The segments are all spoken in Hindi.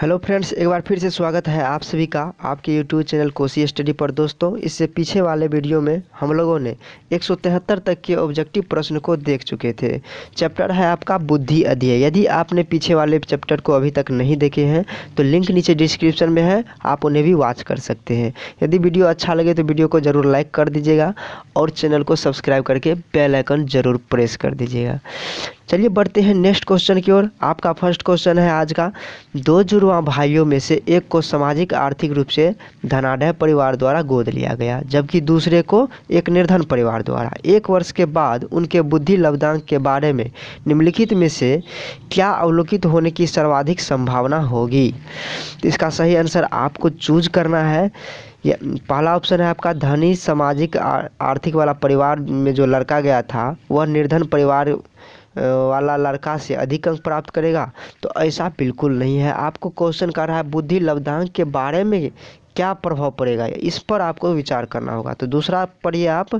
हेलो फ्रेंड्स एक बार फिर से स्वागत है आप सभी का आपके यूट्यूब चैनल कोसी स्टडी पर दोस्तों इससे पीछे वाले वीडियो में हम लोगों ने एक तक के ऑब्जेक्टिव प्रश्न को देख चुके थे चैप्टर है आपका बुद्धि अध्यय यदि आपने पीछे वाले चैप्टर को अभी तक नहीं देखे हैं तो लिंक नीचे डिस्क्रिप्शन में है आप उन्हें भी वॉच कर सकते हैं यदि वीडियो अच्छा लगे तो वीडियो को ज़रूर लाइक कर दीजिएगा और चैनल को सब्सक्राइब करके बेलाइकन ज़रूर प्रेस कर दीजिएगा चलिए बढ़ते हैं नेक्स्ट क्वेश्चन की ओर आपका फर्स्ट क्वेश्चन है आज का दो जुड़वा भाइयों में से एक को सामाजिक आर्थिक रूप से धनाढ़ परिवार द्वारा गोद लिया गया जबकि दूसरे को एक निर्धन परिवार द्वारा एक वर्ष के बाद उनके बुद्धि लब्धांक के बारे में निम्नलिखित में से क्या अवलोकित होने की सर्वाधिक संभावना होगी तो इसका सही आंसर आपको चूज करना है ये पहला ऑप्शन है आपका धनी सामाजिक आर्थिक वाला परिवार में जो लड़का गया था वह निर्धन परिवार वाला लड़का से अधिक अंक प्राप्त करेगा तो ऐसा बिल्कुल नहीं है आपको क्वेश्चन कर रहा है बुद्धि लब्धांक के बारे में क्या प्रभाव पड़ेगा इस पर आपको विचार करना होगा तो दूसरा पढ़िए आप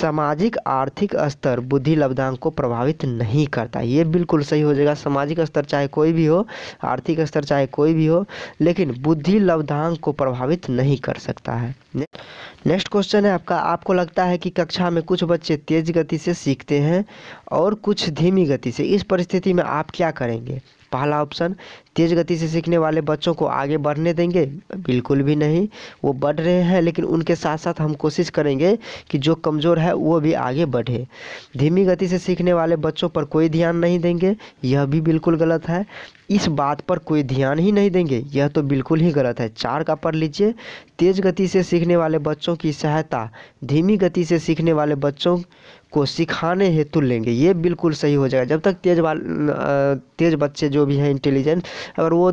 सामाजिक आर्थिक स्तर बुद्धि लब्धांक को प्रभावित नहीं करता ये बिल्कुल सही हो जाएगा सामाजिक स्तर चाहे कोई भी हो आर्थिक स्तर चाहे कोई भी हो लेकिन बुद्धि लब्धांक को प्रभावित नहीं कर सकता है नेक्स्ट क्वेश्चन है आपका आपको लगता है कि कक्षा में कुछ बच्चे तेज गति से सीखते हैं और कुछ धीमी गति से इस परिस्थिति में आप क्या करेंगे पहला ऑप्शन तेज़ गति से सीखने वाले बच्चों को आगे बढ़ने देंगे बिल्कुल भी नहीं वो बढ़ रहे हैं लेकिन उनके साथ साथ हम कोशिश करेंगे कि जो कमज़ोर है वो भी आगे बढ़े धीमी गति से सीखने वाले बच्चों पर कोई ध्यान नहीं देंगे यह भी बिल्कुल गलत है इस बात पर कोई ध्यान ही नहीं देंगे यह तो बिल्कुल ही गलत है चार का पढ़ लीजिए तेज़ गति से सीखने वाले बच्चों की सहायता धीमी गति से सीखने वाले बच्चों को सिखाने हेतु लेंगे ये बिल्कुल सही हो जाएगा जब तक तेज वाल तेज बच्चे जो भी हैं इंटेलिजेंट अगर वो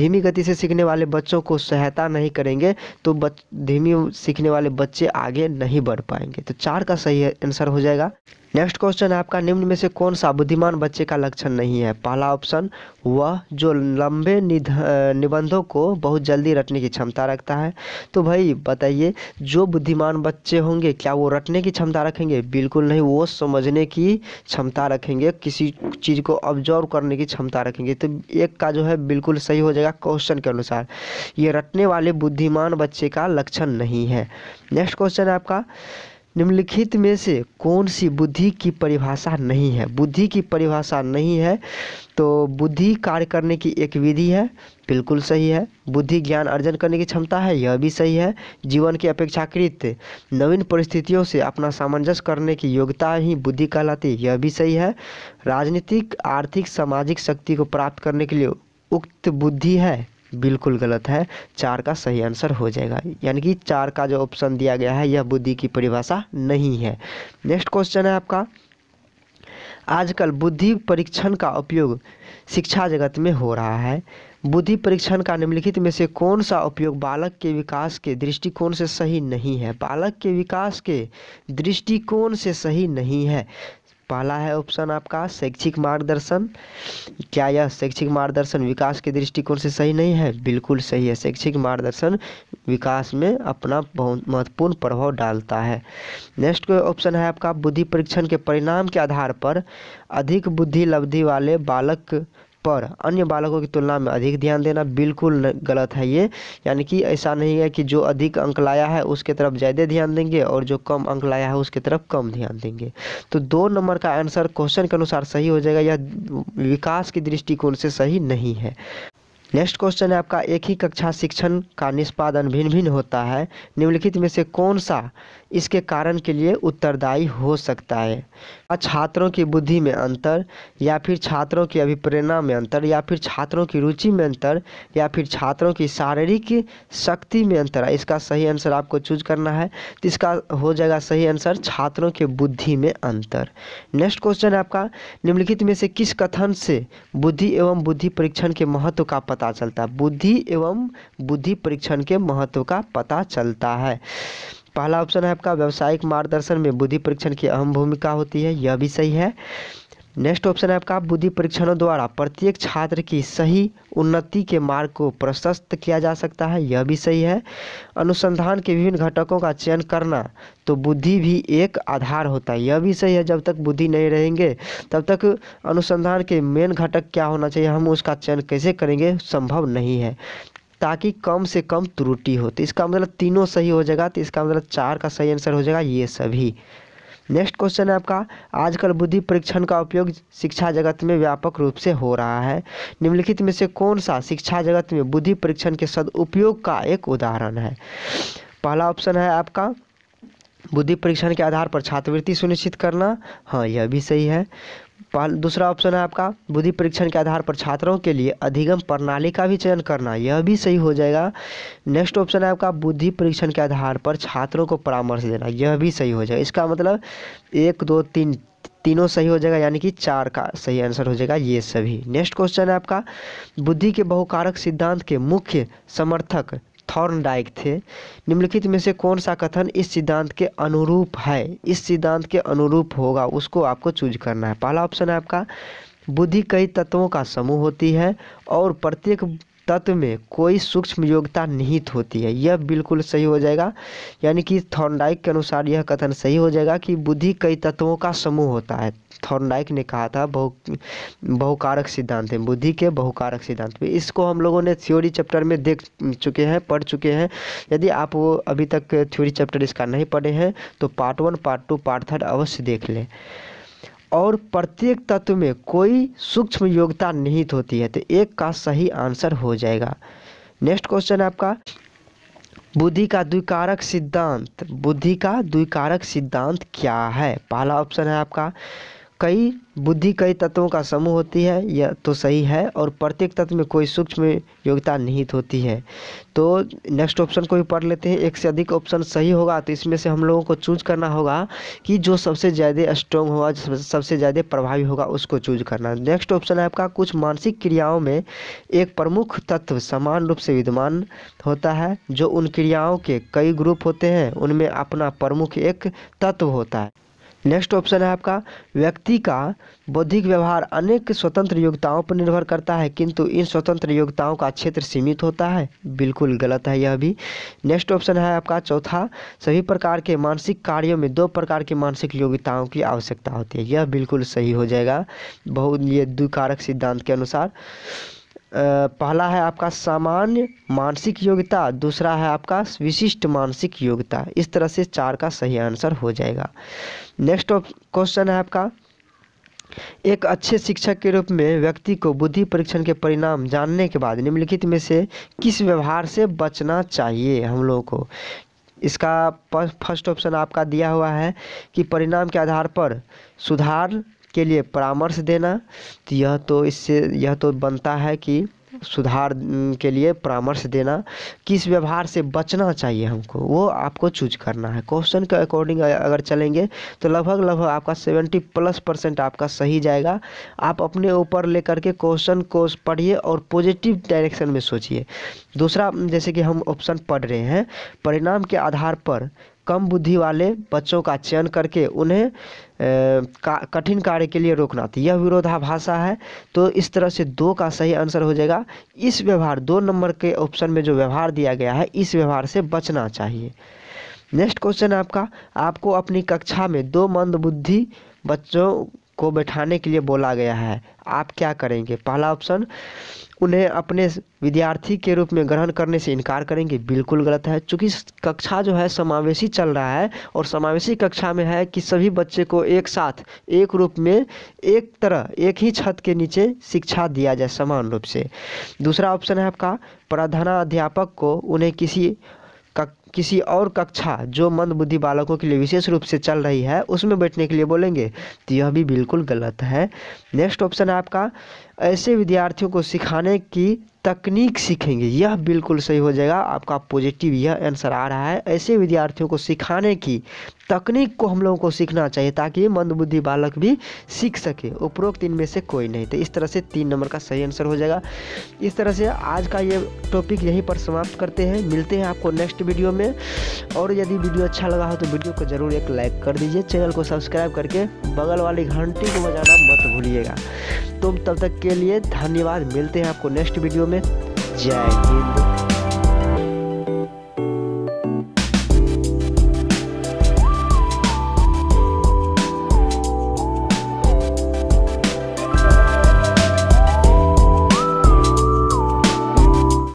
धीमी गति से सीखने वाले बच्चों को सहायता नहीं करेंगे तो बच धीमी सीखने वाले बच्चे आगे नहीं बढ़ पाएंगे तो चार का सही आंसर हो जाएगा नेक्स्ट क्वेश्चन है आपका निम्न में से कौन सा बुद्धिमान बच्चे का लक्षण नहीं है पहला ऑप्शन वह जो लंबे निबंधों को बहुत जल्दी रटने की क्षमता रखता है तो भाई बताइए जो बुद्धिमान बच्चे होंगे क्या वो रटने की क्षमता रखेंगे बिल्कुल नहीं वो समझने की क्षमता रखेंगे किसी चीज़ को ऑब्जर्व करने की क्षमता रखेंगे तो एक का जो है बिल्कुल सही हो जाएगा क्वेश्चन के अनुसार ये रटने वाले बुद्धिमान बच्चे का लक्षण नहीं है नेक्स्ट क्वेश्चन है आपका निम्नलिखित में से कौन सी बुद्धि की परिभाषा नहीं है बुद्धि की परिभाषा नहीं है तो बुद्धि कार्य करने की एक विधि है बिल्कुल सही है बुद्धि ज्ञान अर्जन करने की क्षमता है यह भी सही है जीवन की अपेक्षाकृत नवीन परिस्थितियों से अपना सामंजस्य करने की योग्यता ही बुद्धि कहलाती है यह भी सही है राजनीतिक आर्थिक सामाजिक शक्ति को प्राप्त करने के लिए उक्त बुद्धि है बिल्कुल गलत है चार का सही आंसर हो जाएगा यानी कि चार का जो ऑप्शन दिया गया है यह बुद्धि की परिभाषा नहीं है नेक्स्ट क्वेश्चन है आपका आजकल बुद्धि परीक्षण का उपयोग शिक्षा जगत में हो रहा है बुद्धि परीक्षण का निम्नलिखित में से कौन सा उपयोग बालक के विकास के दृष्टिकोण से सही नहीं है बालक के विकास के दृष्टिकोण से सही नहीं है पहला है ऑप्शन आपका शैक्षिक मार्गदर्शन क्या यह शैक्षिक मार्गदर्शन विकास के दृष्टिकोण से सही नहीं है बिल्कुल सही है शैक्षिक मार्गदर्शन विकास में अपना बहुत महत्वपूर्ण प्रभाव डालता है नेक्स्ट ऑप्शन है आपका बुद्धि परीक्षण के परिणाम के आधार पर अधिक बुद्धि लब्धि वाले बालक पर अन्य बालकों की तुलना में अधिक ध्यान देना बिल्कुल गलत है ये यानी कि ऐसा नहीं है कि जो अधिक अंक लाया है उसके तरफ ज़्यादा ध्यान देंगे और जो कम अंक लाया है उसके तरफ कम ध्यान देंगे तो दो नंबर का आंसर क्वेश्चन के अनुसार सही हो जाएगा या विकास की दृष्टिकोण से सही नहीं है नेक्स्ट क्वेश्चन है आपका एक ही कक्षा शिक्षण का निष्पादन भिन्न भिन्न होता है निम्नलिखित में से कौन सा इसके कारण के लिए उत्तरदायी हो सकता है छात्रों की बुद्धि में अंतर या फिर छात्रों की अभिप्रेरणा में अंतर या फिर छात्रों की रुचि में अंतर या फिर छात्रों की शारीरिक शक्ति में अंतर इसका सही आंसर आपको चूज करना है तो इसका हो जाएगा सही आंसर छात्रों के बुद्धि में अंतर नेक्स्ट क्वेश्चन है आपका निम्नलिखित में से किस कथन से बुद्धि एवं बुद्धि परीक्षण के महत्व का पता पता चलता है बुद्धि एवं बुद्धि परीक्षण के महत्व का पता चलता है पहला ऑप्शन है आपका व्यावसायिक मार्गदर्शन में बुद्धि परीक्षण की अहम भूमिका होती है यह भी सही है नेक्स्ट ऑप्शन है आपका बुद्धि परीक्षणों द्वारा प्रत्येक छात्र की सही उन्नति के मार्ग को प्रशस्त किया जा सकता है यह भी सही है अनुसंधान के विभिन्न घटकों का चयन करना तो बुद्धि भी एक आधार होता है यह भी सही है जब तक बुद्धि नहीं रहेंगे तब तक अनुसंधान के मेन घटक क्या होना चाहिए हम उसका चयन कैसे करेंगे संभव नहीं है ताकि कम से कम त्रुटि हो तो इसका मतलब तीनों सही हो जाएगा तो इसका मतलब चार का सही आंसर हो जाएगा ये सभी नेक्स्ट क्वेश्चन है आपका आजकल बुद्धि परीक्षण का उपयोग शिक्षा जगत में व्यापक रूप से हो रहा है निम्नलिखित में से कौन सा शिक्षा जगत में बुद्धि परीक्षण के सदउपयोग का एक उदाहरण है पहला ऑप्शन है आपका बुद्धि परीक्षण के आधार पर छात्रवृत्ति सुनिश्चित करना हाँ यह भी सही है पहल दूसरा ऑप्शन है आपका बुद्धि परीक्षण के आधार पर छात्रों के लिए अधिगम प्रणाली का भी चयन करना यह भी सही हो जाएगा नेक्स्ट ऑप्शन है आपका बुद्धि परीक्षण के आधार पर छात्रों को परामर्श देना यह भी सही हो जाएगा इसका मतलब एक दो तीन तीनों सही हो जाएगा यानी कि चार का सही आंसर हो जाएगा ये सभी नेक्स्ट क्वेश्चन है आपका बुद्धि के बहुकारक सिद्धांत के मुख्य समर्थक थॉर्न डाइक थे निम्नलिखित में से कौन सा कथन इस सिद्धांत के अनुरूप है इस सिद्धांत के अनुरूप होगा उसको आपको चूज करना है पहला ऑप्शन है आपका बुद्धि कई तत्वों का समूह होती है और प्रत्येक तत्व में कोई सूक्ष्म योग्यता निहित होती है यह बिल्कुल सही हो जाएगा यानी कि थॉर्नडाइक के अनुसार यह कथन सही हो जाएगा कि बुद्धि कई तत्वों का समूह होता है थॉर्नडाइक ने कहा था बहु बहुकारक सिद्धांत है बुद्धि के बहुकारक सिद्धांत में इसको हम लोगों ने थ्योरी चैप्टर में देख चुके हैं पढ़ चुके हैं यदि आप वो अभी तक थ्योरी चैप्टर इसका नहीं पढ़े हैं तो part one part two part third अवश्य देख लें और प्रत्येक तत्व में कोई सूक्ष्म योग्यता निहित होती है तो एक का सही आंसर हो जाएगा नेक्स्ट क्वेश्चन आपका बुद्धि का द्विकारक सिद्धांत बुद्धि का द्विकारक सिद्धांत क्या है पहला ऑप्शन है आपका कई बुद्धि कई तत्वों का समूह होती है यह तो सही है और प्रत्येक तत्व में कोई सूक्ष्म योग्यता निहित होती है तो नेक्स्ट ऑप्शन को भी पढ़ लेते हैं एक से अधिक ऑप्शन सही होगा तो इसमें से हम लोगों को चूज करना होगा कि जो सबसे ज़्यादा स्ट्रॉन्ग होगा सबसे ज़्यादा प्रभावी होगा उसको चूज करना नेक्स्ट ऑप्शन है आपका कुछ मानसिक क्रियाओं में एक प्रमुख तत्व समान रूप से विद्यमान होता है जो उन क्रियाओं के कई ग्रुप होते हैं उनमें अपना प्रमुख एक तत्व होता है नेक्स्ट ऑप्शन है आपका व्यक्ति का बौद्धिक व्यवहार अनेक स्वतंत्र योग्यताओं पर निर्भर करता है किंतु इन स्वतंत्र योग्यताओं का क्षेत्र सीमित होता है बिल्कुल गलत है यह भी नेक्स्ट ऑप्शन है आपका चौथा सभी प्रकार के मानसिक कार्यों में दो प्रकार की मानसिक योग्यताओं की आवश्यकता होती है यह बिल्कुल सही हो जाएगा बहुत ये द्विकारक सिद्धांत के अनुसार पहला है आपका सामान्य मानसिक योग्यता दूसरा है आपका विशिष्ट मानसिक योग्यता इस तरह से चार का सही आंसर हो जाएगा नेक्स्ट क्वेश्चन है आपका एक अच्छे शिक्षक के रूप में व्यक्ति को बुद्धि परीक्षण के परिणाम जानने के बाद निम्नलिखित में से किस व्यवहार से बचना चाहिए हम लोगों को इसका फर्स्ट ऑप्शन आपका दिया हुआ है कि परिणाम के आधार पर सुधार के लिए परामर्श देना तो यह तो इससे यह तो बनता है कि सुधार के लिए परामर्श देना किस व्यवहार से बचना चाहिए हमको वो आपको चूज करना है क्वेश्चन के अकॉर्डिंग अगर चलेंगे तो लगभग लगभग आपका सेवेंटी प्लस परसेंट आपका सही जाएगा आप अपने ऊपर लेकर के क्वेश्चन को पढ़िए और पॉजिटिव डायरेक्शन में सोचिए दूसरा जैसे कि हम ऑप्शन पढ़ रहे हैं परिणाम के आधार पर कम बुद्धि वाले बच्चों का चयन करके उन्हें का कठिन कार्य के लिए रोकना तो यह विरोधाभासा है तो इस तरह से दो का सही आंसर हो जाएगा इस व्यवहार दो नंबर के ऑप्शन में जो व्यवहार दिया गया है इस व्यवहार से बचना चाहिए नेक्स्ट क्वेश्चन आपका आपको अपनी कक्षा में दो मंद बुद्धि बच्चों को बैठाने के लिए बोला गया है आप क्या करेंगे पहला ऑप्शन उन्हें अपने विद्यार्थी के रूप में ग्रहण करने से इनकार करेंगे बिल्कुल गलत है चूँकि कक्षा जो है समावेशी चल रहा है और समावेशी कक्षा में है कि सभी बच्चे को एक साथ एक रूप में एक तरह एक ही छत के नीचे शिक्षा दिया जाए समान रूप से दूसरा ऑप्शन है आपका प्रधानाध्यापक को उन्हें किसी किसी और कक्षा जो मंदबुद्धि बालकों के लिए विशेष रूप से चल रही है उसमें बैठने के लिए बोलेंगे तो यह भी बिल्कुल गलत है नेक्स्ट ऑप्शन है आपका ऐसे विद्यार्थियों को सिखाने की तकनीक सीखेंगे यह बिल्कुल सही हो जाएगा आपका पॉजिटिव यह आंसर आ रहा है ऐसे विद्यार्थियों को सिखाने की तकनीक को हम लोगों को सीखना चाहिए ताकि मंदबुद्धि बालक भी सीख सके उपरोक्त इनमें से कोई नहीं तो इस तरह से तीन नंबर का सही आंसर हो जाएगा इस तरह से आज का ये टॉपिक यहीं पर समाप्त करते हैं मिलते हैं आपको नेक्स्ट वीडियो में और यदि वीडियो अच्छा लगा हो तो वीडियो को ज़रूर एक लाइक कर दीजिए चैनल को सब्सक्राइब करके बगल वाली घंटी को बजाना मत भूलिएगा तुम तब तक के लिए धन्यवाद मिलते हैं आपको नेक्स्ट वीडियो में जय हिंद